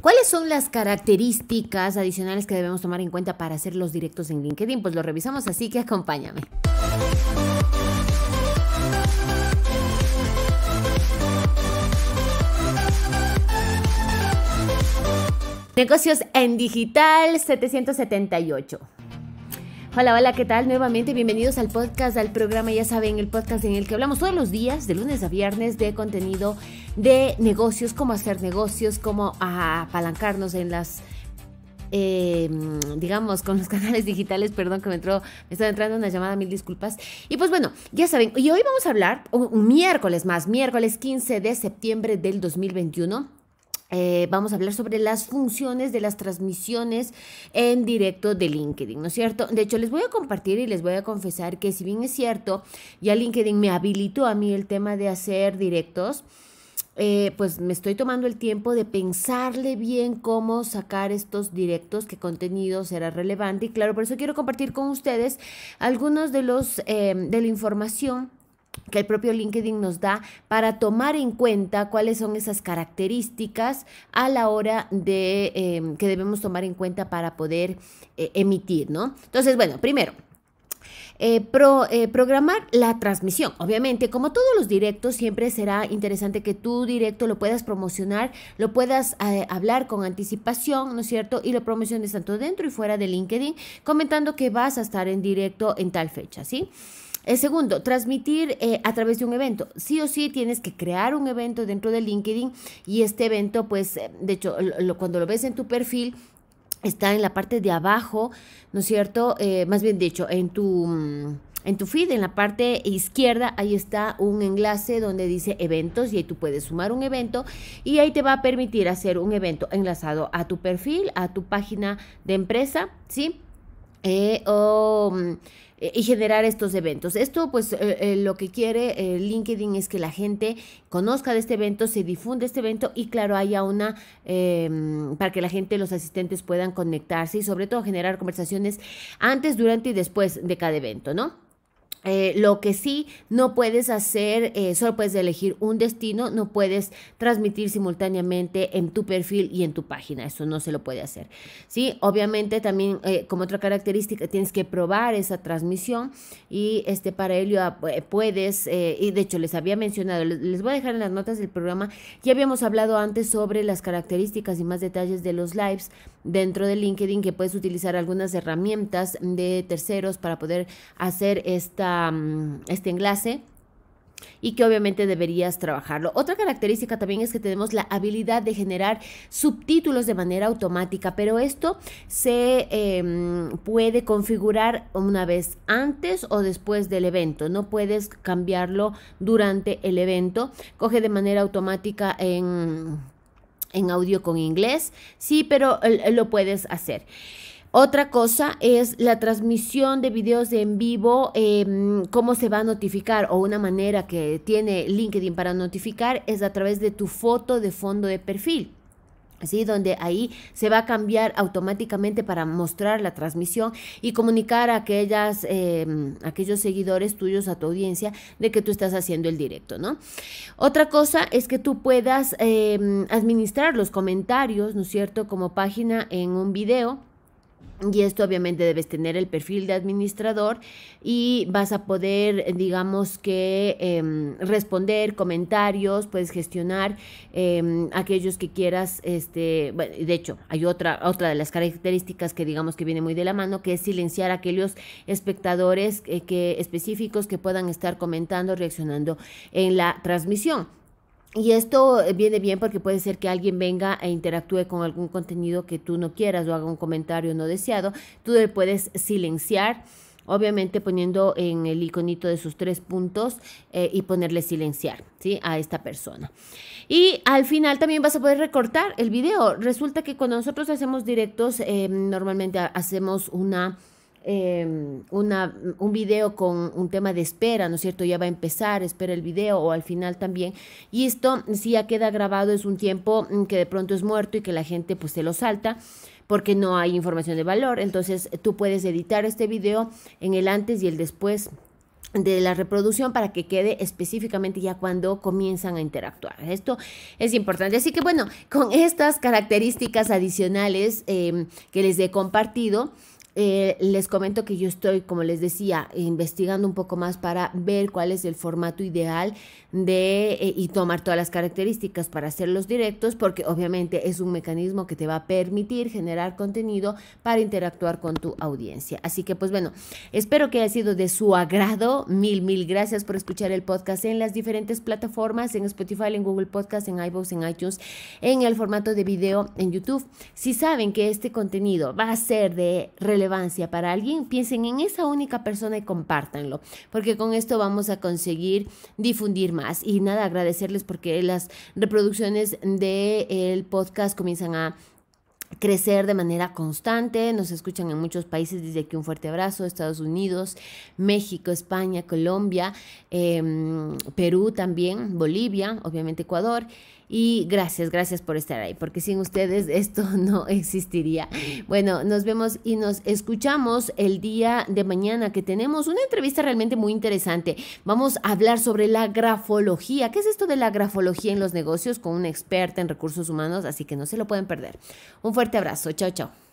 ¿Cuáles son las características adicionales que debemos tomar en cuenta para hacer los directos en LinkedIn? Pues lo revisamos, así que acompáñame. Negocios en digital 778. Hola, hola, ¿qué tal? Nuevamente bienvenidos al podcast, al programa, ya saben, el podcast en el que hablamos todos los días, de lunes a viernes, de contenido de negocios, cómo hacer negocios, cómo apalancarnos en las... Eh, digamos, con los canales digitales, perdón que me entró, me estaba entrando una llamada, mil disculpas. Y pues bueno, ya saben, y hoy vamos a hablar, un, un miércoles más, miércoles 15 de septiembre del 2021 eh, vamos a hablar sobre las funciones de las transmisiones en directo de LinkedIn, ¿no es cierto? De hecho, les voy a compartir y les voy a confesar que si bien es cierto, ya LinkedIn me habilitó a mí el tema de hacer directos. Eh, pues me estoy tomando el tiempo de pensarle bien cómo sacar estos directos, qué contenido será relevante. Y claro, por eso quiero compartir con ustedes algunos de los eh, de la información que el propio LinkedIn nos da para tomar en cuenta cuáles son esas características a la hora de em, que debemos tomar en cuenta para poder eh, emitir, ¿no? Entonces, bueno, primero, eh, eh, programar la transmisión. Obviamente, como todos los directos, siempre será interesante que tu directo lo puedas promocionar, lo puedas hablar con anticipación, ¿no es cierto? Y lo promociones tanto dentro y fuera de LinkedIn, comentando que vas a estar en directo en tal fecha, ¿sí? El segundo, transmitir eh, a través de un evento. Sí o sí tienes que crear un evento dentro de LinkedIn y este evento, pues, eh, de hecho, cuando lo ves en tu perfil, está en la parte de abajo, ¿no es cierto? Eh, más bien dicho, en tu... Mm, en tu feed, en la parte izquierda, ahí está un enlace donde dice eventos y ahí tú puedes sumar un evento y ahí te va a permitir hacer un evento enlazado a tu perfil, a tu página de empresa, ¿sí? Eh, mm, eh, y generar estos eventos. Esto, pues, eh, lo que quiere LinkedIn es que la gente conozca de este evento, se difunde este evento y, claro, haya una em, para que la gente, los asistentes puedan conectarse y, sobre todo, generar conversaciones antes, durante y después de cada evento, ¿no? Eh, lo que sí no puedes hacer, eh, solo puedes elegir un destino, no puedes transmitir simultáneamente en tu perfil y en tu página, eso no se lo puede hacer. ¿sí? Obviamente también eh, como otra característica tienes que probar esa transmisión y este, para ello ah, puedes, y de hecho les había mencionado, les voy a dejar en las notas del programa, ya habíamos hablado antes sobre las características y más detalles de los lives dentro de LinkedIn que puedes utilizar algunas herramientas de terceros para poder hacer esta, mm, este enlace y que obviamente deberías trabajarlo. Otra característica también es que tenemos la habilidad de generar subtítulos de manera automática, pero esto se em, puede configurar una vez antes o después del evento. No puedes cambiarlo durante el evento. Coge de manera automática en en audio con inglés, sí, pero eh, lo puedes hacer. Otra cosa es la transmisión de videos en vivo, em, cómo se va a notificar o una manera que tiene LinkedIn para notificar es a través de tu foto de fondo de perfil. ¿sí? donde ahí se va a cambiar automáticamente para mostrar la transmisión y comunicar a aquellas, em, aquellos seguidores tuyos, a tu audiencia, de que tú estás haciendo el directo, ¿no? Otra cosa es que tú puedas em, administrar los comentarios, ¿no es cierto?, como página en un video y esto obviamente debes tener el perfil de administrador y vas a poder, digamos que, em, responder comentarios, puedes gestionar em, aquellos que quieras, este, de hecho, hay otra, otra de las características que digamos que viene muy de la mano, que es silenciar a aquellos espectadores eh, específicos que puedan estar comentando, reaccionando en la transmisión. Y esto eh, viene bien porque puede ser que alguien venga e interactúe con algún contenido que tú no quieras o haga un comentario no deseado. Tú le puedes silenciar obviamente poniendo en el iconito de sus tres puntos eh, y ponerle silenciar ¿sí? a esta persona. Y al final también vas a poder recortar el video. Resulta que cuando nosotros hacemos directos, em, normalmente hacemos una Em, un video con un tema de espera, ¿no es cierto? Ya va a empezar, espera el video o al final también. Y esto, si ya queda grabado, es un tiempo mm, que de pronto es muerto y que la gente pues se lo salta porque no hay información de valor. Entonces tú puedes editar este video en el antes y el después de la reproducción para que quede específicamente ya cuando comienzan a interactuar. Esto es importante. Así que bueno, con estas características adicionales em, que les he compartido, eh, les comento que yo estoy, como les decía, investigando un poco más para ver cuál es el formato ideal de eh, y tomar todas las características para hacer los directos, porque obviamente es un mecanismo que te va a permitir generar contenido para interactuar con tu audiencia. Así que pues bueno, espero que haya sido de su agrado. Mil, mil gracias por escuchar el podcast en las diferentes plataformas, en Spotify, en Google Podcast, en iVoox, en iTunes, en el formato de video en YouTube. Si saben que este contenido va a ser de relevancia, para alguien, piensen en esa única persona y compártanlo, porque con esto vamos a conseguir difundir más. Y nada, agradecerles porque las reproducciones del podcast comienzan a crecer de manera constante. Nos escuchan en muchos países. Desde aquí un fuerte abrazo. Estados Unidos, México, España, Colombia, em, Perú también, Bolivia, obviamente Ecuador. Y gracias, gracias por estar ahí, porque sin ustedes esto no existiría. Bueno, nos vemos y nos escuchamos el día de mañana que tenemos una entrevista realmente muy interesante. Vamos a hablar sobre la grafología. ¿Qué es esto de la grafología en los negocios con una experta en recursos humanos? Así que no se lo pueden perder. Un fuerte abrazo. Chao, chao.